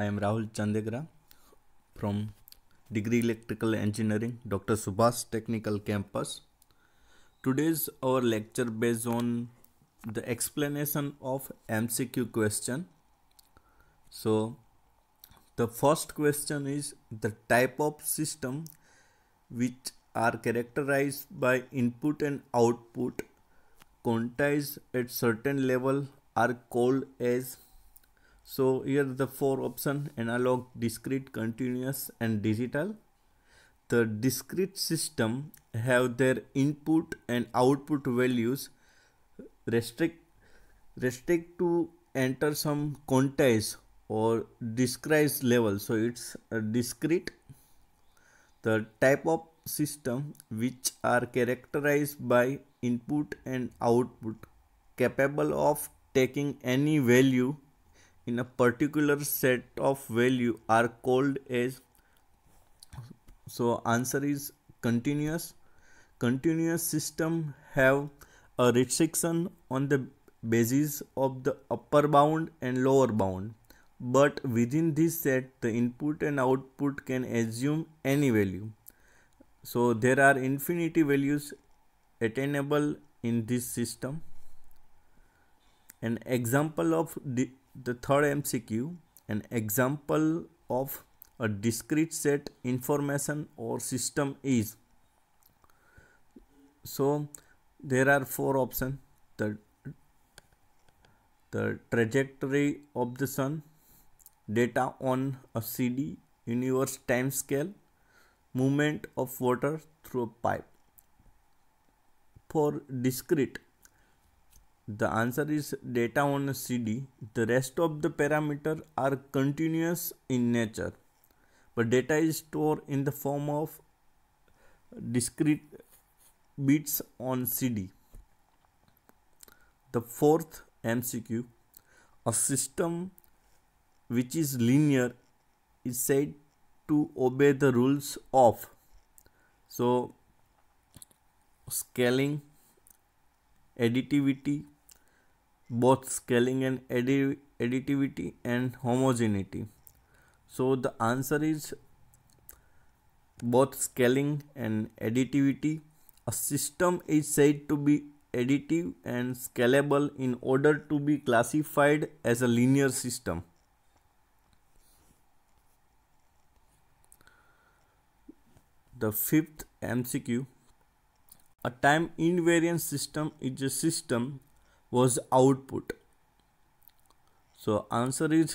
I am Rahul Chandegra from Degree Electrical Engineering, Dr. Subhas Technical Campus. Today's our lecture based on the explanation of MCQ question. So the first question is the type of system which are characterized by input and output quantized at certain level are called as so here the four option analog, discrete, continuous and digital. The discrete system have their input and output values restrict restrict to enter some quantize or discrete level. So it's discrete. The type of system which are characterized by input and output capable of taking any value in a particular set of value are called as so answer is continuous continuous system have a restriction on the basis of the upper bound and lower bound but within this set the input and output can assume any value so there are infinity values attainable in this system an example of the third MCQ, an example of a discrete set information or system is. So there are four options. The, the trajectory of the sun, data on a CD, universe time scale, movement of water through a pipe. For discrete the answer is data on a CD the rest of the parameter are continuous in nature but data is stored in the form of discrete bits on CD the fourth MCQ a system which is linear is said to obey the rules of so scaling additivity both scaling and addi additivity and homogeneity so the answer is both scaling and additivity a system is said to be additive and scalable in order to be classified as a linear system the fifth mcq a time invariant system is a system was output so answer is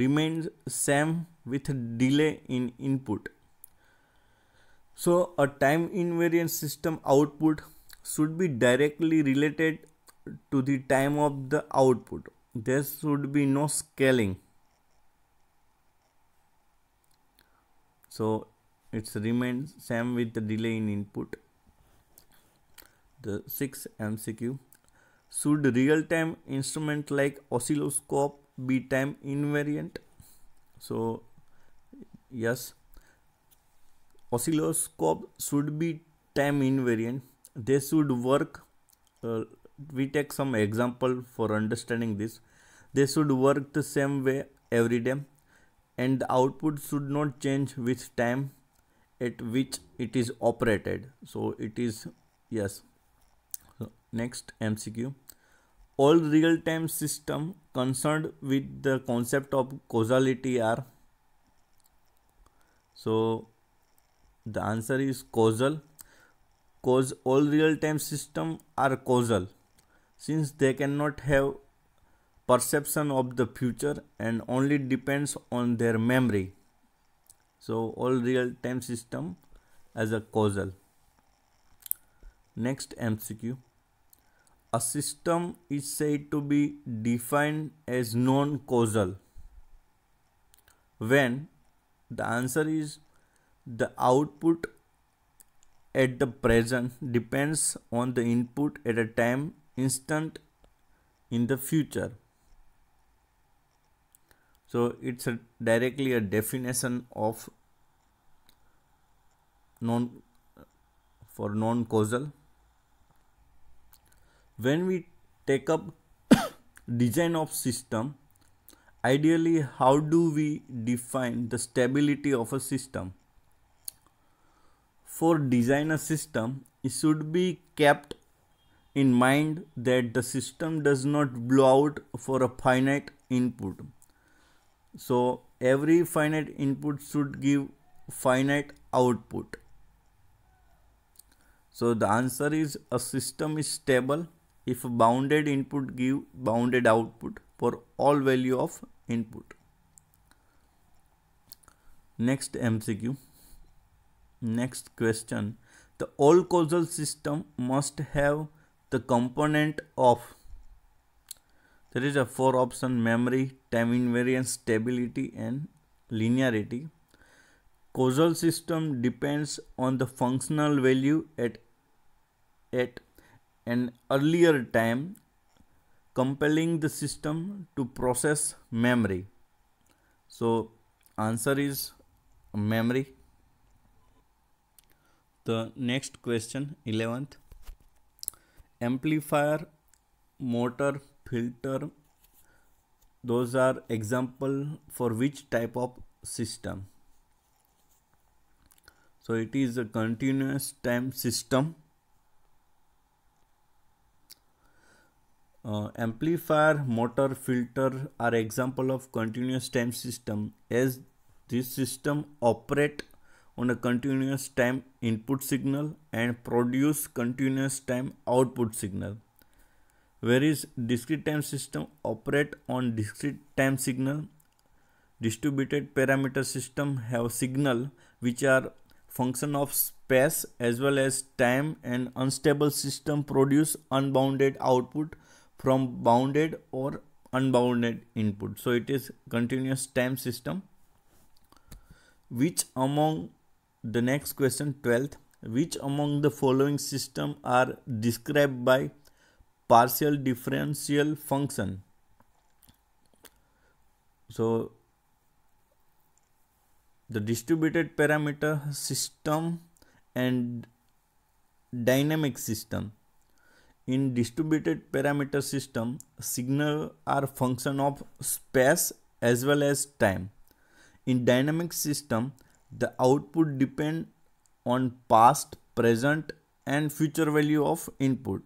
remains same with delay in input so a time invariant system output should be directly related to the time of the output there should be no scaling so it remains same with the delay in input the 6 mcq should real-time instrument like oscilloscope be time invariant? So yes, oscilloscope should be time invariant. They should work. Uh, we take some example for understanding this. They should work the same way every day and the output should not change with time at which it is operated so it is yes Next MCQ. All real-time system concerned with the concept of causality are. So the answer is causal. Cause all real-time system are causal since they cannot have perception of the future and only depends on their memory. So all real-time system as a causal. Next MCQ. A system is said to be defined as non causal when the answer is the output at the present depends on the input at a time instant in the future. So it's a directly a definition of non for non causal when we take up design of system ideally how do we define the stability of a system for design a system it should be kept in mind that the system does not blow out for a finite input so every finite input should give finite output so the answer is a system is stable if bounded input give bounded output for all value of input. Next MCQ. Next question. The all causal system must have the component of there is a four option memory, time invariance, stability and linearity. Causal system depends on the functional value at at an earlier time compelling the system to process memory. So answer is memory. The next question 11th amplifier motor filter those are example for which type of system so it is a continuous time system Uh, amplifier, motor, filter are example of continuous time system as this system operate on a continuous time input signal and produce continuous time output signal. Whereas discrete time system operate on discrete time signal. Distributed parameter system have signal which are function of space as well as time and unstable system produce unbounded output from bounded or unbounded input. So it is continuous time system. Which among the next question 12th which among the following system are described by partial differential function so the distributed parameter system and dynamic system in distributed parameter system, signal are function of space as well as time. In dynamic system, the output depend on past, present and future value of input.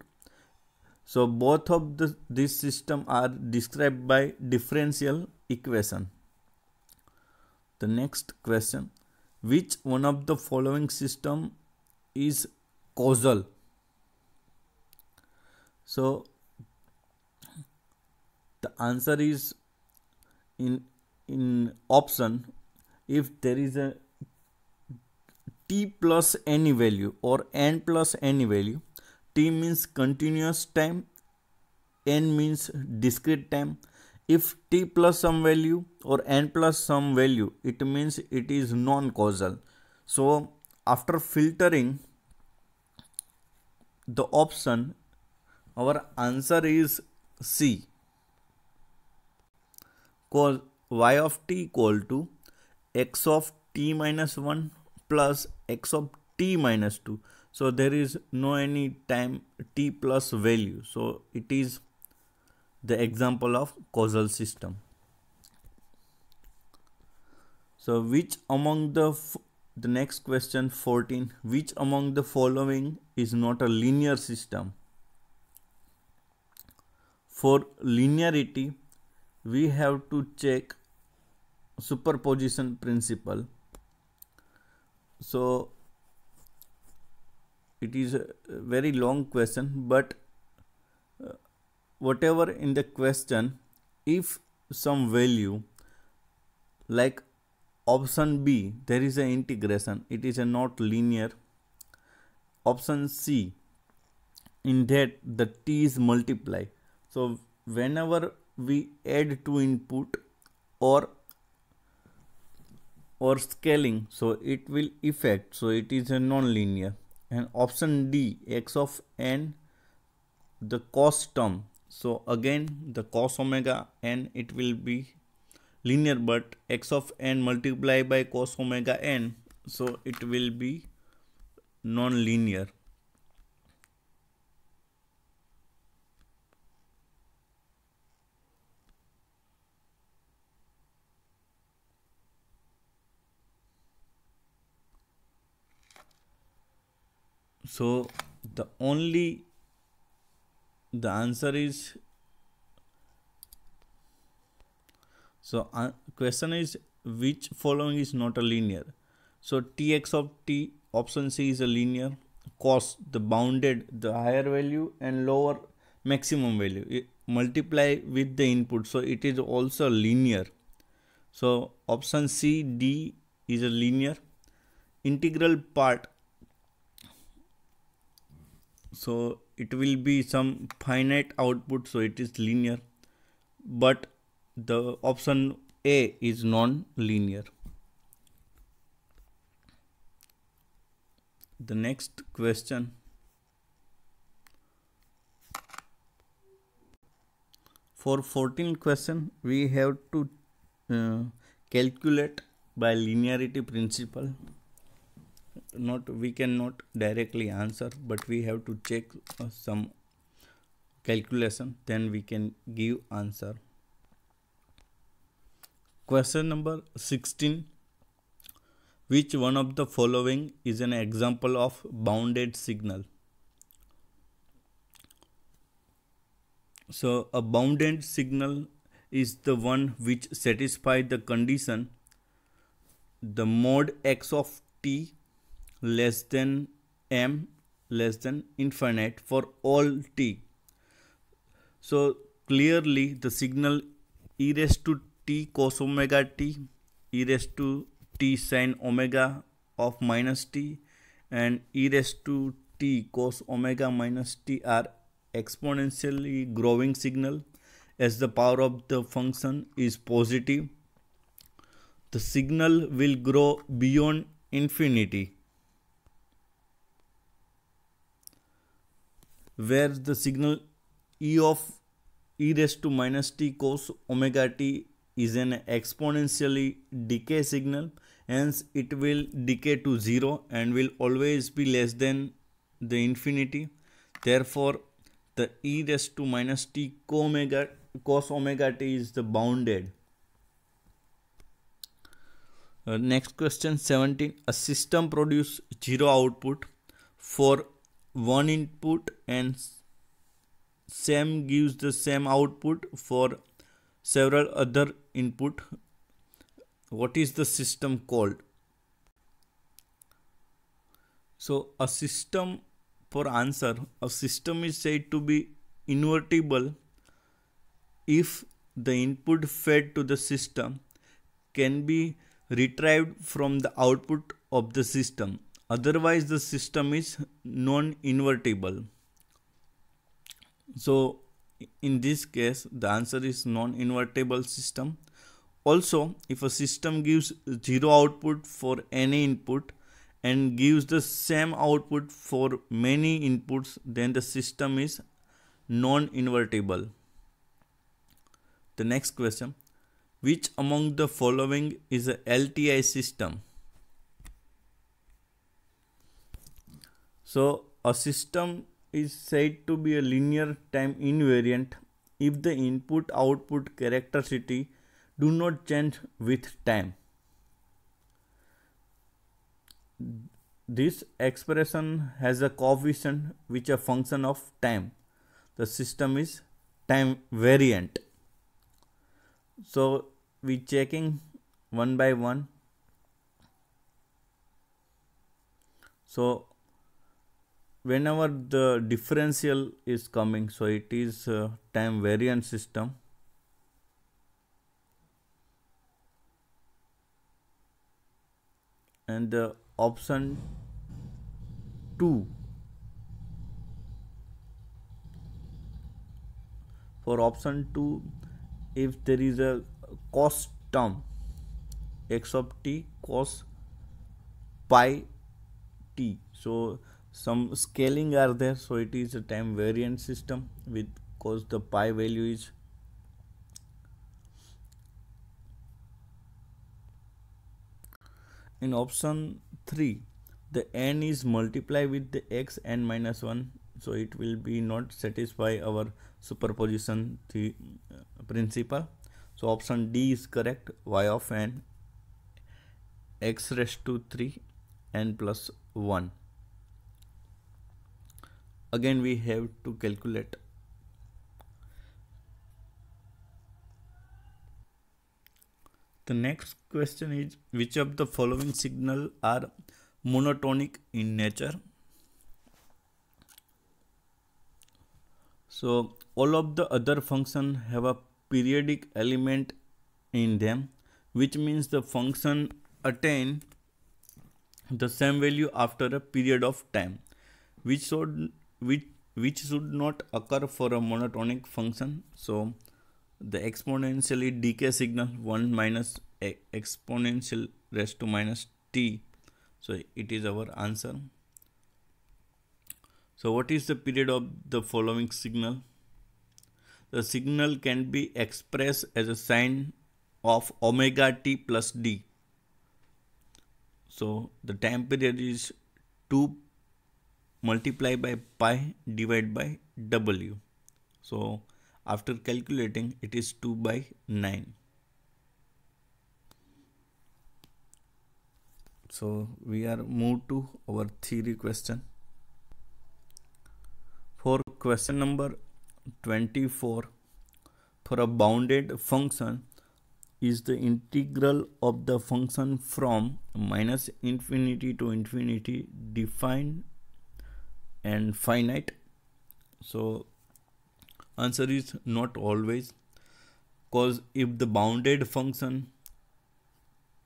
So both of the, this system are described by differential equation. The next question, which one of the following system is causal so the answer is in in option if there is a t plus any value or n plus any value t means continuous time n means discrete time if t plus some value or n plus some value it means it is non causal so after filtering the option our answer is C. y of t equal to x of t minus 1 plus x of t minus 2. So there is no any time t plus value. So it is the example of causal system. So which among the the next question 14 which among the following is not a linear system for linearity, we have to check superposition principle. So it is a very long question, but uh, whatever in the question, if some value like option B, there is an integration, it is a not linear. Option C, in that the t is multiplied so whenever we add to input or or scaling so it will affect so it is a non-linear and option D x of n the cost term so again the cos omega n it will be linear but x of n multiplied by cos omega n so it will be non-linear so the only the answer is so uh, question is which following is not a linear so tx of t option c is a linear cos the bounded the higher value and lower maximum value it multiply with the input so it is also linear so option c d is a linear integral part so it will be some finite output so it is linear but the option a is non-linear the next question for 14 question we have to uh, calculate by linearity principle not we cannot directly answer but we have to check uh, some calculation then we can give answer question number 16 which one of the following is an example of bounded signal so a bounded signal is the one which satisfies the condition the mod x of t less than m less than infinite for all t. So clearly the signal e raised to t cos omega t e raised to t sine omega of minus t and e raised to t cos omega minus t are exponentially growing signal as the power of the function is positive the signal will grow beyond infinity where the signal e of e raised to minus t cos omega t is an exponentially decay signal hence it will decay to 0 and will always be less than the infinity therefore the e raised to minus t omega cos omega t is the bounded uh, next question 17 a system produce zero output for one input and same gives the same output for several other input what is the system called so a system for answer a system is said to be invertible if the input fed to the system can be retrieved from the output of the system otherwise the system is non-invertible so in this case the answer is non-invertible system also if a system gives zero output for any input and gives the same output for many inputs then the system is non-invertible the next question which among the following is a LTI system So a system is said to be a linear time invariant if the input output characteristic do not change with time. This expression has a coefficient which a function of time. The system is time variant. So we checking one by one. So whenever the differential is coming so it is time variance system and the option 2 for option 2 if there is a cost term x of t cos pi t so some scaling are there so it is a time variant system with cause the pi value is in option 3 the n is multiply with the x n minus 1 so it will be not satisfy our superposition the uh, principle so option d is correct y of n x raised to 3 n plus 1 again we have to calculate the next question is which of the following signal are monotonic in nature so all of the other function have a periodic element in them which means the function attain the same value after a period of time which should which which should not occur for a monotonic function. So the exponentially decay signal 1 minus exponential raised to minus t. So it is our answer. So what is the period of the following signal? The signal can be expressed as a sine of omega t plus d. So the time period is 2 multiply by pi divide by w. So after calculating it is 2 by 9. So we are moved to our theory question. For question number 24 for a bounded function is the integral of the function from minus infinity to infinity defined and finite so answer is not always because if the bounded function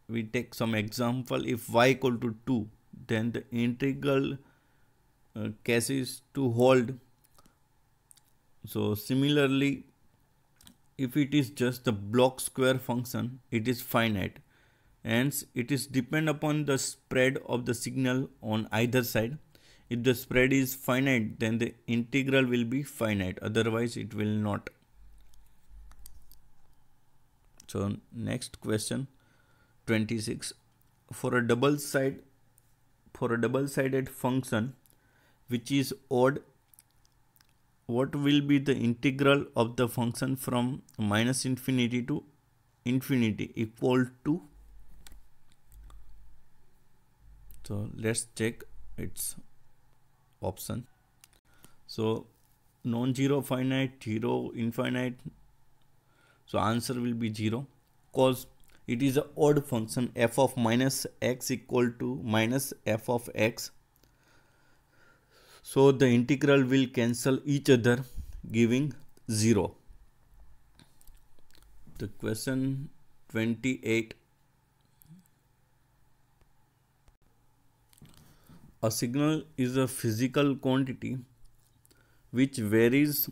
we take some example if y equal to 2 then the integral uh, to hold so similarly if it is just the block square function it is finite hence it is depend upon the spread of the signal on either side if the spread is finite, then the integral will be finite. Otherwise, it will not. So next question 26. For a double side, for a double sided function, which is odd, what will be the integral of the function from minus infinity to infinity equal to so let's check it's option so non-zero finite zero infinite so answer will be zero cause it is a odd function f of minus x equal to minus f of x so the integral will cancel each other giving zero the question 28 A signal is a physical quantity which varies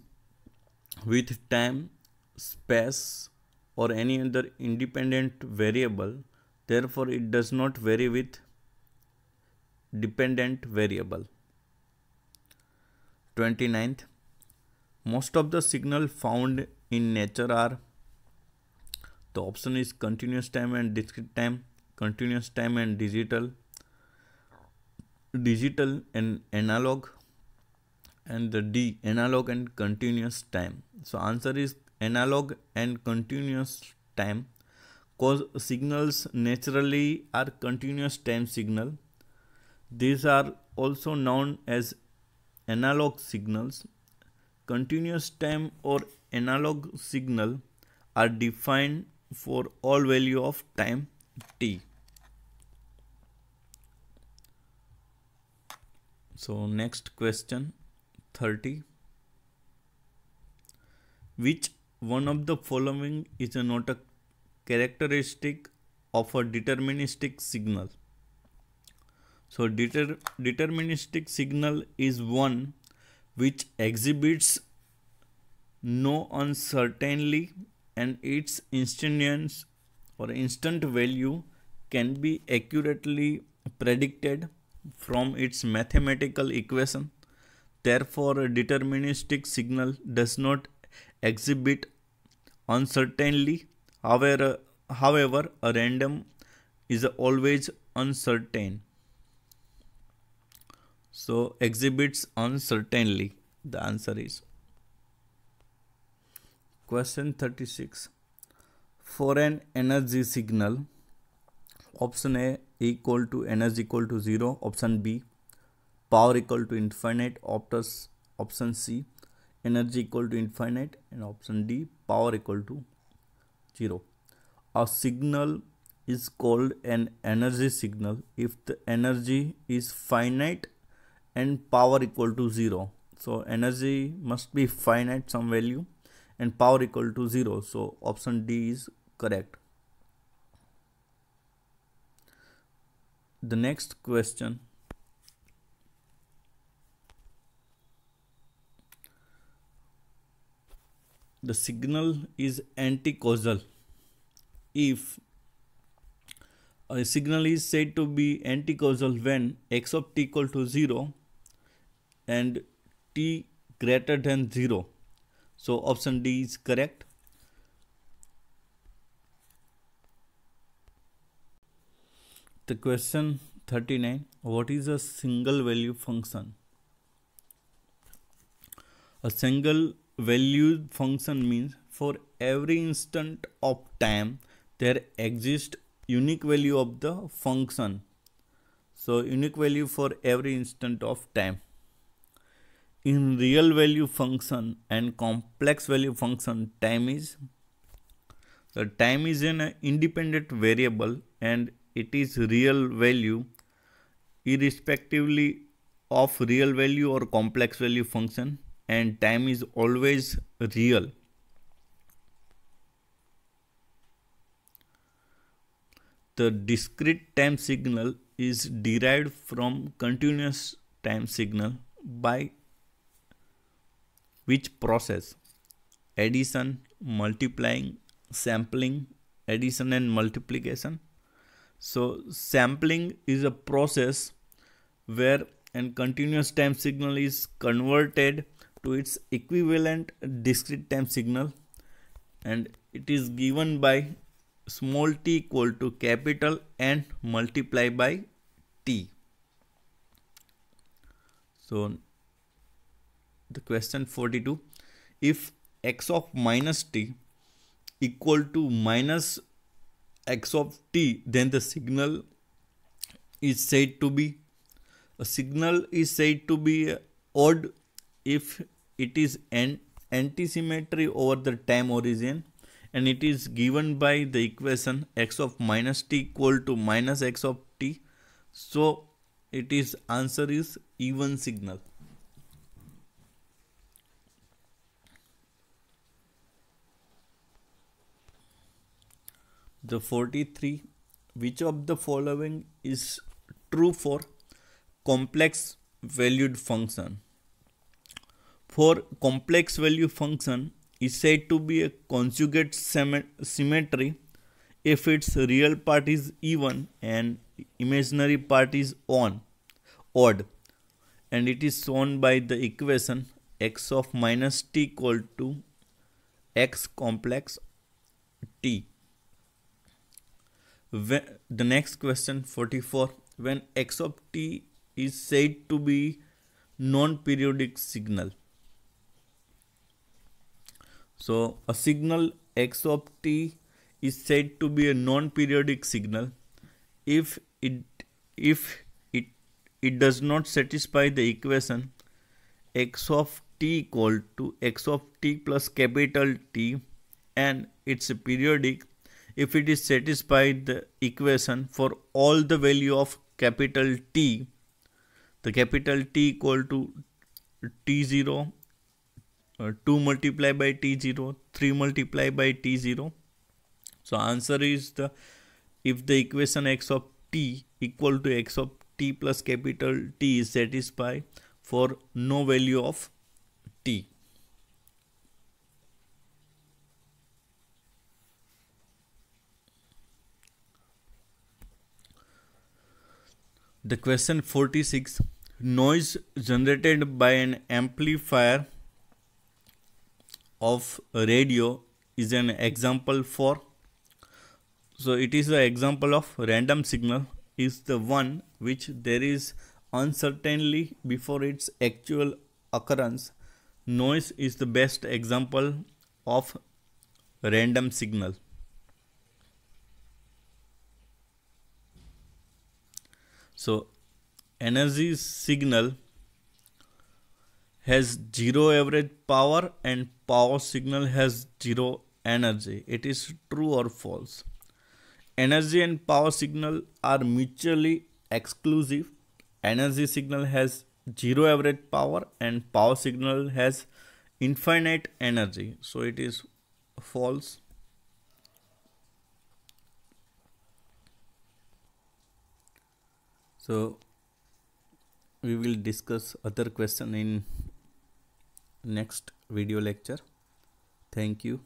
with time, space, or any other independent variable. Therefore, it does not vary with dependent variable. 29th. Most of the signal found in nature are the option is continuous time and discrete time, continuous time and digital digital and analog and the D analog and continuous time. So answer is analog and continuous time cause signals naturally are continuous time signal. These are also known as analog signals. Continuous time or analog signal are defined for all value of time t. So next question 30. Which one of the following is not a characteristic of a deterministic signal? So deter deterministic signal is one which exhibits no uncertainty and its instantaneous or instant value can be accurately predicted from its mathematical equation. Therefore, a deterministic signal does not exhibit uncertainty. However, however, a random is always uncertain. So, exhibits uncertainly. The answer is Question 36. For an energy signal, option A equal to n is equal to 0 option B power equal to infinite optus option C energy equal to infinite and option D power equal to 0 a signal is called an energy signal if the energy is finite and power equal to 0 so energy must be finite some value and power equal to 0 so option D is correct the next question the signal is anti-causal if a signal is said to be anti-causal when x of t equal to 0 and t greater than 0 so option d is correct the question 39 what is a single value function a single value function means for every instant of time there exists unique value of the function so unique value for every instant of time in real value function and complex value function time is the time is an independent variable and it is real value irrespectively of real value or complex value function and time is always real. The discrete time signal is derived from continuous time signal by which process? Addition, multiplying, sampling, addition and multiplication so sampling is a process where an continuous time signal is converted to its equivalent discrete time signal and it is given by small t equal to capital and multiply by t. So the question 42 if x of minus t equal to minus x of t, then the signal is said to be a signal is said to be odd if it is an anti-symmetry over the time origin and it is given by the equation x of minus t equal to minus x of t so it is answer is even signal the 43 which of the following is true for complex valued function for complex value function is said to be a conjugate symmetry if its real part is even and imaginary part is on odd and it is shown by the equation x of minus t equal to x complex t when, the next question 44 when x of t is said to be non-periodic signal so a signal x of t is said to be a non-periodic signal if it if it it does not satisfy the equation x of t equal to x of t plus capital T and it's periodic if it is satisfied the equation for all the value of capital T, the capital T equal to T0, uh, 2 multiply by T0, 3 multiply by T0. So answer is the if the equation x of t equal to x of t plus capital T is satisfied for no value of t. The question 46 noise generated by an amplifier of radio is an example for so it is the example of random signal is the one which there is uncertainty before its actual occurrence noise is the best example of random signal So energy signal has zero average power and power signal has zero energy. It is true or false. Energy and power signal are mutually exclusive. Energy signal has zero average power and power signal has infinite energy. So it is false. so we will discuss other question in next video lecture thank you